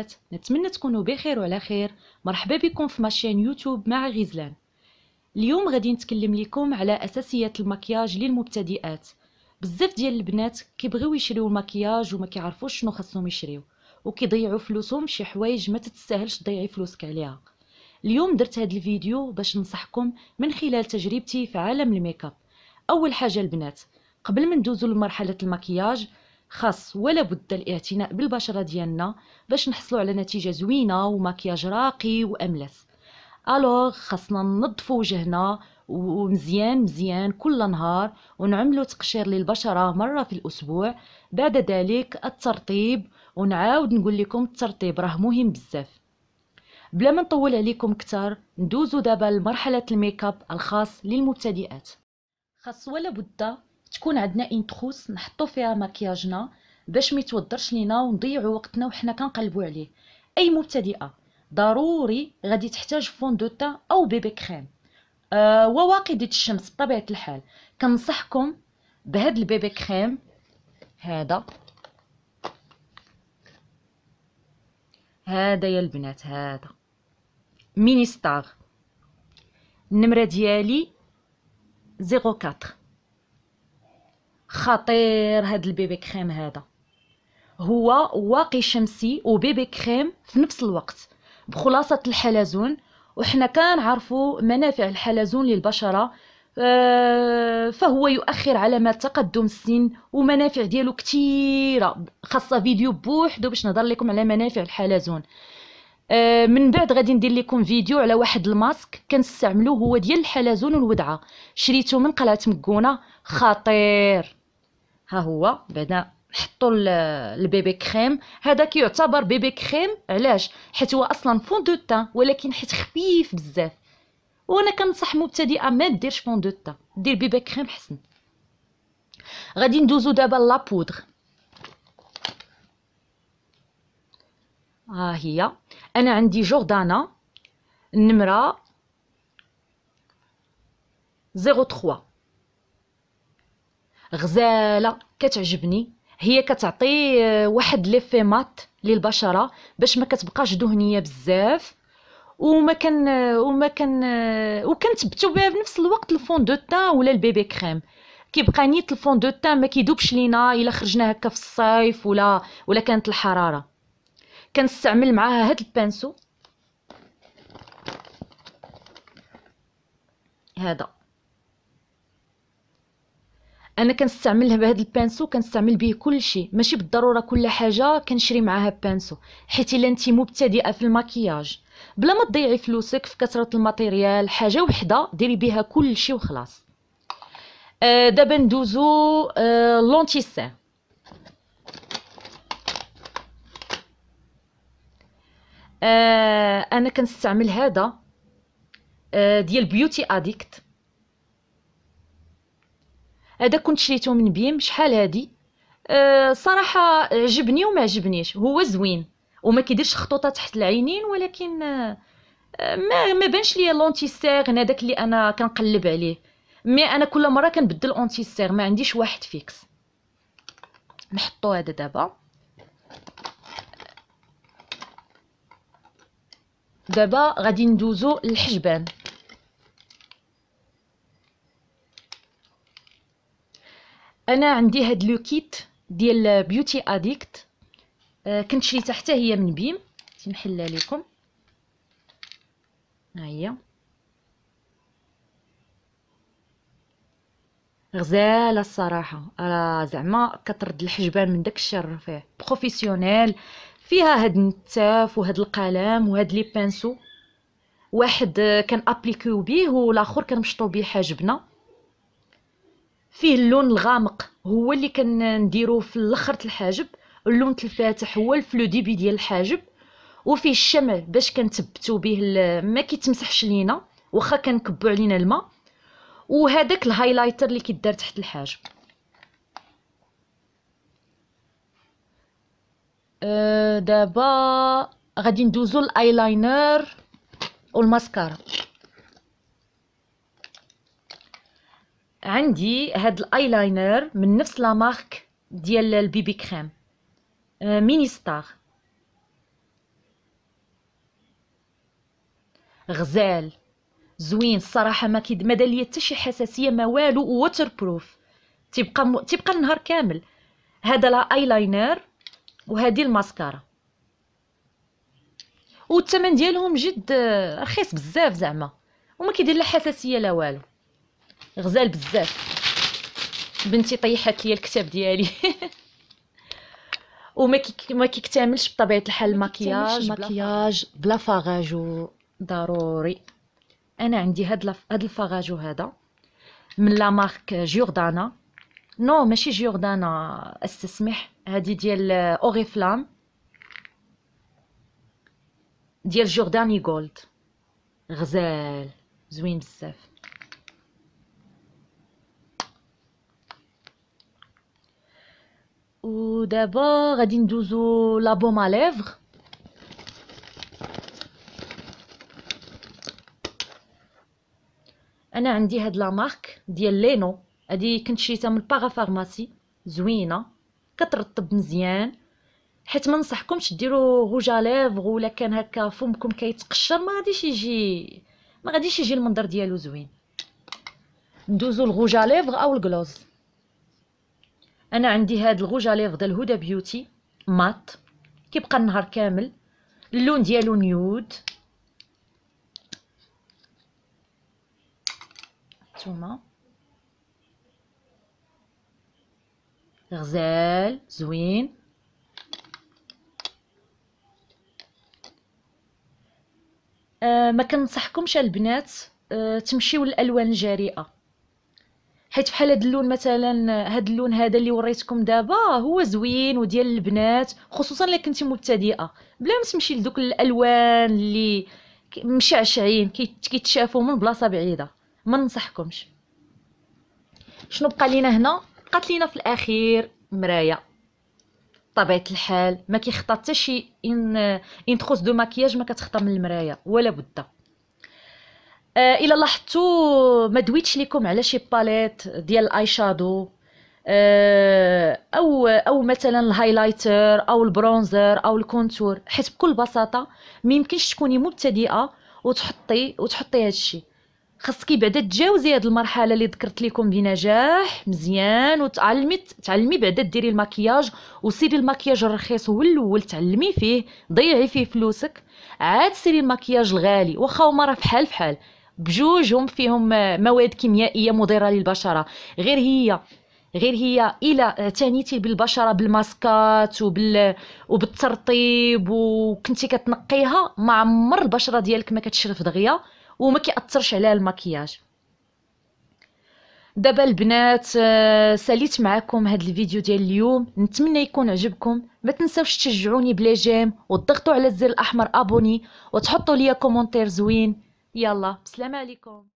البنات نتمنى تكونوا بخير وعلى خير مرحبا بكم في ماشين يوتيوب مع غزلان اليوم غادي نتكلم لكم على اساسيات المكياج للمبتدئات بزاف ديال البنات كيبغيو يشريو المكياج وما كيعرفوش شنو خاصهم يشريو وكيضيعوا فلوسهم شي حوايج ما تتساهلش تضيعي فلوسك عليها اليوم درت هذا الفيديو باش ننصحكم من خلال تجربتي في عالم الميكاب اول حاجه البنات قبل ما ندوزو لمرحله المكياج خاص ولا بد الاعتناء بالبشره ديالنا باش نحصلوا على نتيجه زوينه وماكياج راقي واملس الوغ خاصنا ننظفوا وجهنا ومزيان مزيان كل نهار ونعملوا تقشير للبشره مره في الاسبوع بعد ذلك الترطيب ونعاود نقول لكم الترطيب راه مهم بزاف بلا ما نطول عليكم كتر ندوزو دابا لمرحله الميك الخاص للمبتدئات خاص ولا بد تكون عندنا انتروس نحطو فيها مكياجنا باش ما يتوضرش لينا ونضيعوا وقتنا وحنا كنقلبوا عليه اي مبتدئه ضروري غادي تحتاج فون دو او بيبي كريم أه وواقدة الشمس بطبيعه الحال كنصحكم بهاد البيبي كريم هذا هذا يا البنات هذا مينيستار النمره ديالي 04 خطير هاد البيبي كريم هذا هو واقي شمسي وبيبي كريم في نفس الوقت بخلاصة الحلزون وحنا كنعرفوا منافع الحلزون للبشرة آه، فهو يؤخر على ما تقدم السن ومنافع ديالو كتيرة خاصه فيديو بوحدو باش نهضر لكم على منافع الحلزون آه، من بعد غادي ندير لكم فيديو على واحد الماسك كنستعملوه هو ديال الحلزون والودعه شريته من قلعه مكونه خطير ها هو بعدا حطوا البيبي كريم هذا كيعتبر بيبي كريم علاش حيت هو اصلا فون دو تان ولكن حيت خفيف بزاف وانا كنصح مبتدئه ما ديرش فون دو تان دير بيبي كريم حسن غادي ندوزو دابا لا بودغ ها هي انا عندي جوردانا النمره 03 غزاله كتعجبني هي كتعطي آه، واحد لي مات للبشره باش ما كتبقاش دهنيه بزاف وما كان آه، وما كان آه، وكنثبتوا بها بنفس الوقت الفون دو تان ولا البيبي كريم كيبقى نيت الفون دو تان ما كيدوبش لينا الا خرجنا هكا في الصيف ولا ولا كانت الحراره كنستعمل معاها هاد البانسو هذا انا كنستعملها بهذا البانسو كنستعمل به كل شيء ماشي بالضروره كل حاجه كنشري معاها بانسو حيت الا انت مبتدئه في المكياج بلا ما تضيعي فلوسك في كثره الماتيريال حاجه وحده ديري بها كل شيء وخلاص آه، دابا ندوزو آه، لونتي سان آه، انا كنستعمل هذا ديال بيوتي اديكت هذا كنت شريته من بيم شحال هادي أه صراحه عجبني وما عجبنيش هو زوين وما كيديرش خطوطه تحت العينين ولكن أه ما ما بانش ليا لونتي سيغن هذاك اللي انا كنقلب عليه مي انا كل مره كنبدل اونتي سيغ ما عنديش واحد فيكس نحطو هذا دابا دابا غادي ندوزو للحجبان انا عندي هاد لو كيت ديال بيوتي اديكت آه كنت شريتها حتى هي من بيم تنحلها لكم ها هي غزاله الصراحه راه زعما كترد الحجبان من داك الشيء الرفيع بروفيسيونيل فيها هاد النتاف وهاد القلم وهاد لي بانسو واحد آه، كان ابليكيو بيه والاخر كنمشطو بيه حاجبنا فيه اللون الغامق هو اللي كنديروه في الاخر الحاجب اللون الفاتح هو الفلو ديبي ديال الحاجب وفيه الشمع باش كنثبتو به ما كيتمسحش لينا واخا كنكبو علينا الماء وهذاك الهايلايتر اللي كيدار تحت الحاجب آه، دابا غادي ندوزو الايلاينر والماسكارا عندي هاد الايلاينر من نفس لا مارك ديال البيبي كريم آه، ميني ستار غزال زوين الصراحه ما كيد ما دار حتى شي حساسيه ما والو ووتر بروف تبقى م... تبقى النهار كامل هذا لا ايلاينر وهذه الماسكارا والثمن ديالهم جد آه، رخيص بزاف زعما وما كيدير لا حساسيه لا والو غزال بزاف بنتي طيحت لي الكتاب ديالي وما ما كيكتملش بطبيعه الحال المكياج المكياج بلا فغاجو ضروري انا عندي هاد هاد الفغاجو هذا من لا مارك جوردانا نو ماشي جوردانا استسمح هادي ديال اوريفلام ديال جورداني جولد غزال زوين بزاف ودابا غادي ندوزو لابوم ا ليفغ انا عندي هاد لا مارك ديال لينو هادي كنت شريتها من باغا فارماسي زوينه كترطب مزيان حيت ما نصحكمش ديروا غوجا ليفغ ولا كان هكا فمكم كيتقشر ما غاديش يجي ما غاديش يجي المنظر ديالو زوين ندوزو الغوجا ليفغ او الكلوز انا عندي هاد الغوج اليف ديال هدى بيوتي مات كيبقى النهار كامل اللون ديالو نيود هانتوما غزال زوين أه ما كنصحكمش البنات أه تمشيو للالوان الجريئه حيت بحال هاد اللون مثلا هاد اللون هذا اللي وريتكم دابا هو زوين وديال البنات خصوصا الا كنتي مبتدئه بلا ما تمشي لدوك الالوان اللي مشعشعين كيتشافوا من بلاصه بعيده ما ننصحكمش شنو بقى لينا هنا بقات لينا في الاخير مرايه طبيعه الحال ما كيخطا حتى شي ان ان تخوس دو ماكياج ما كتخطا من المرايه ولا بده آه، الا لاحظتوا ما دويتش لكم على شي باليت ديال الاي آه، شادو او او مثلا الهايلايتر او البرونزر او الكونتور حيت بكل بساطه ما يمكنش تكوني مبتدئه وتحطي وتحطي هذا الشيء خاصك بعدا تجاوزي هذه المرحله اللي ذكرت لكم بنجاح مزيان وتعلمي تعلمي بعدا ديري المكياج وسيري المكياج الرخيص هو الاول تعلمي فيه ضيعي فيه فلوسك عاد سيري المكياج الغالي واخا هما راه فحال فحال بجوجهم فيهم مواد كيميائيه مضره للبشره غير هي غير هي الى اعتنيتي بالبشره بالماسكات وبال وبالترطيب وكنتي كتنقيها ما عمر البشره ديالك ما كتشرف دغيا وما كياثرش عليها المكياج دابا البنات آه، ساليت معكم هاد الفيديو ديال اليوم نتمنى يكون عجبكم ما تنساوش تشجعوني بلا جيم وتضغطوا على الزر الاحمر ابوني وتحطوا ليا كومونتير زوين يلا بسلام عليكم